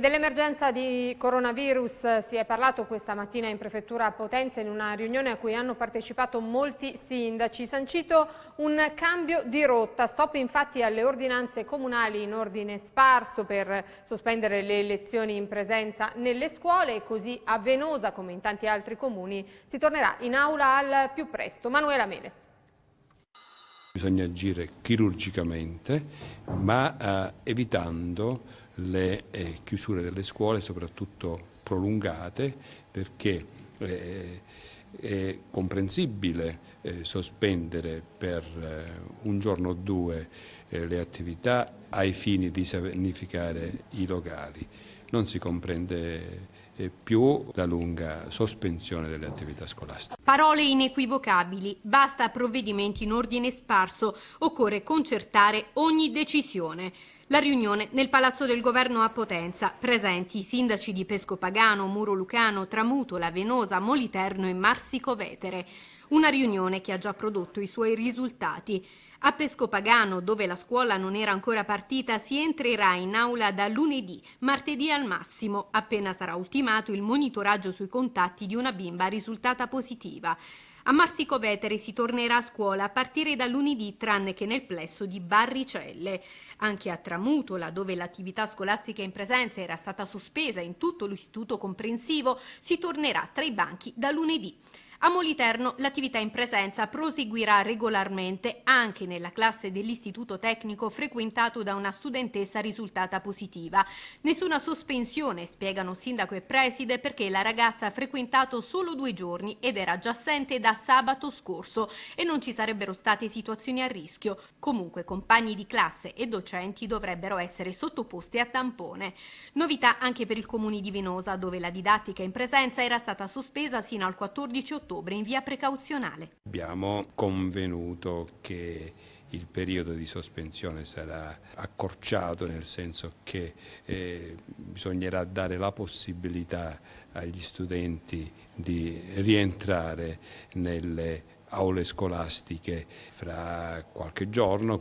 E dell'emergenza di coronavirus si è parlato questa mattina in prefettura a Potenza in una riunione a cui hanno partecipato molti sindaci. Sancito un cambio di rotta, stop infatti alle ordinanze comunali in ordine sparso per sospendere le lezioni in presenza nelle scuole e così a Venosa come in tanti altri comuni si tornerà in aula al più presto. Manuela Mele bisogna agire chirurgicamente ma eh, evitando le eh, chiusure delle scuole, soprattutto prolungate, perché eh, è comprensibile eh, sospendere per eh, un giorno o due eh, le attività ai fini di sanificare i locali. Non si comprende più la lunga sospensione delle attività scolastiche. Parole inequivocabili, basta provvedimenti in ordine sparso, occorre concertare ogni decisione la riunione nel Palazzo del Governo a Potenza, presenti i sindaci di Pescopagano, Muro Lucano, Tramutola, Venosa, Moliterno e Marsico Vetere. Una riunione che ha già prodotto i suoi risultati. A Pescopagano, dove la scuola non era ancora partita, si entrerà in aula da lunedì, martedì al massimo, appena sarà ultimato il monitoraggio sui contatti di una bimba risultata positiva. A Marsico Vetere si tornerà a scuola a partire da lunedì, tranne che nel plesso di Barricelle. Anche a Tramutola, dove l'attività scolastica in presenza era stata sospesa in tutto l'istituto comprensivo, si tornerà tra i banchi da lunedì. A Moliterno l'attività in presenza proseguirà regolarmente anche nella classe dell'istituto tecnico frequentato da una studentessa risultata positiva. Nessuna sospensione, spiegano sindaco e preside, perché la ragazza ha frequentato solo due giorni ed era già assente da sabato scorso e non ci sarebbero state situazioni a rischio. Comunque compagni di classe e docenti dovrebbero essere sottoposti a tampone. Novità anche per il comune di Venosa, dove la didattica in presenza era stata sospesa sino al 14 ottobre ottobre in via precauzionale. Abbiamo convenuto che il periodo di sospensione sarà accorciato nel senso che eh, bisognerà dare la possibilità agli studenti di rientrare nelle aule scolastiche fra qualche giorno.